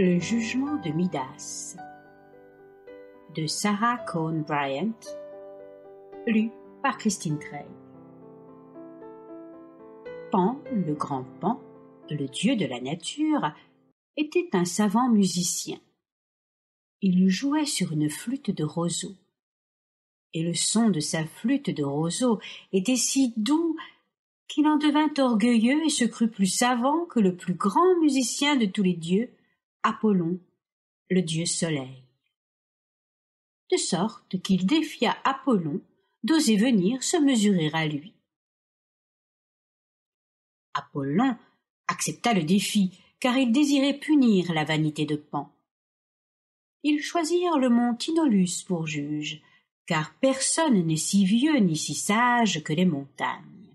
Le jugement de Midas de Sarah Cohn Bryant, lu par Christine Trey. Pan, le grand Pan, le dieu de la nature, était un savant musicien. Il jouait sur une flûte de roseau. Et le son de sa flûte de roseau était si doux qu'il en devint orgueilleux et se crut plus savant que le plus grand musicien de tous les dieux Apollon, le dieu soleil. De sorte qu'il défia Apollon d'oser venir se mesurer à lui. Apollon accepta le défi, car il désirait punir la vanité de Pan. Ils choisirent le mont Tinolus pour juge, car personne n'est si vieux ni si sage que les montagnes.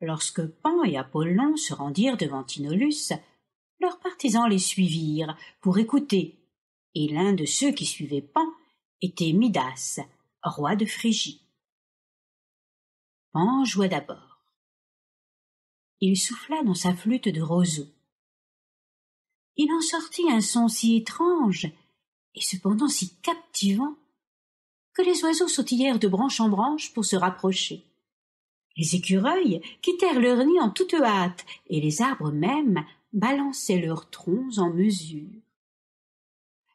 Lorsque Pan et Apollon se rendirent devant Tinolus, leurs partisans les suivirent pour écouter, et l'un de ceux qui suivaient Pan était Midas, roi de Phrygie. Pan joua d'abord. Il souffla dans sa flûte de roseau. Il en sortit un son si étrange et cependant si captivant que les oiseaux sautillèrent de branche en branche pour se rapprocher. Les écureuils quittèrent leur nid en toute hâte, et les arbres mêmes balançaient leurs troncs en mesure.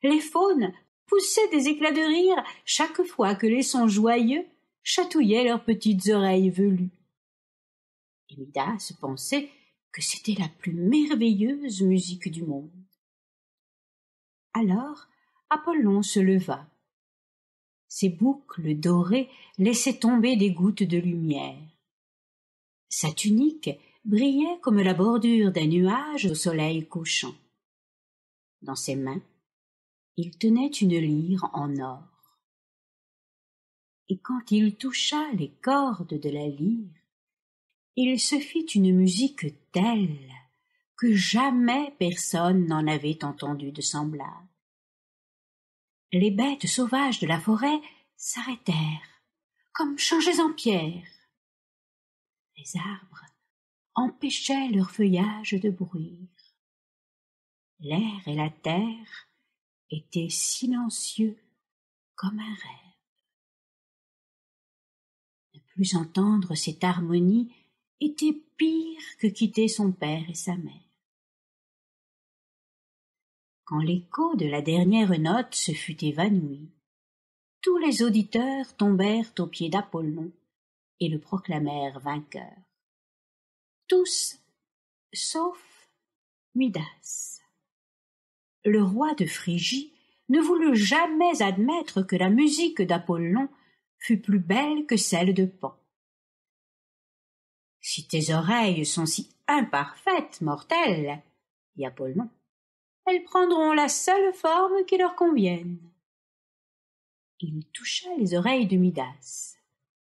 Les faunes poussaient des éclats de rire chaque fois que les sons joyeux chatouillaient leurs petites oreilles velues. Et pensait que c'était la plus merveilleuse musique du monde. Alors Apollon se leva. Ses boucles dorées laissaient tomber des gouttes de lumière. Sa tunique brillait comme la bordure d'un nuage au soleil couchant. Dans ses mains, il tenait une lyre en or. Et quand il toucha les cordes de la lyre, il se fit une musique telle que jamais personne n'en avait entendu de semblable. Les bêtes sauvages de la forêt s'arrêtèrent, comme changées en pierre. Les arbres empêchaient leur feuillage de bruire. L'air et la terre étaient silencieux comme un rêve. Ne plus entendre cette harmonie était pire que quitter son père et sa mère. Quand l'écho de la dernière note se fut évanoui, tous les auditeurs tombèrent aux pieds d'Apollon et le proclamèrent vainqueur tous sauf Midas. Le roi de Phrygie ne voulut jamais admettre que la musique d'Apollon fût plus belle que celle de Pan. Si tes oreilles sont si imparfaites, mortelles, dit Apollon, elles prendront la seule forme qui leur convienne. Il toucha les oreilles de Midas.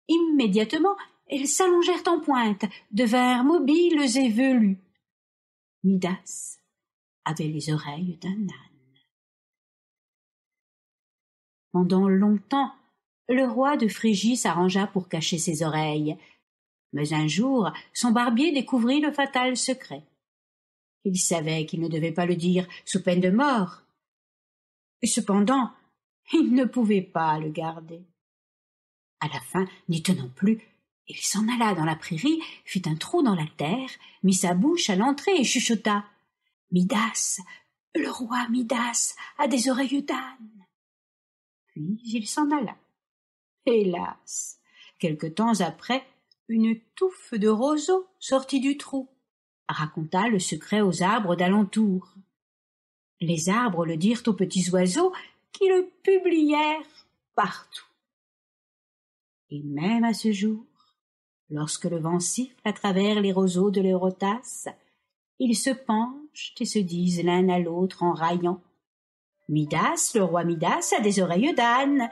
Immédiatement, elles s'allongèrent en pointe, devinrent mobiles et velues. Midas avait les oreilles d'un âne. Pendant longtemps, le roi de Phrygie s'arrangea pour cacher ses oreilles, mais un jour son barbier découvrit le fatal secret. Il savait qu'il ne devait pas le dire sous peine de mort. Et cependant, il ne pouvait pas le garder. À la fin, n'y tenant plus, il s'en alla dans la prairie, fit un trou dans la terre, mit sa bouche à l'entrée et chuchota. Midas, le roi Midas a des oreilles d'âne. Puis il s'en alla. Hélas. Quelque temps après, une touffe de roseaux sortit du trou, raconta le secret aux arbres d'alentour. Les arbres le dirent aux petits oiseaux qui le publièrent partout. Et même à ce jour, Lorsque le vent siffle à travers les roseaux de l'Eurotas, ils se penchent et se disent l'un à l'autre en raillant. Midas, le roi Midas, a des oreilles d'âne.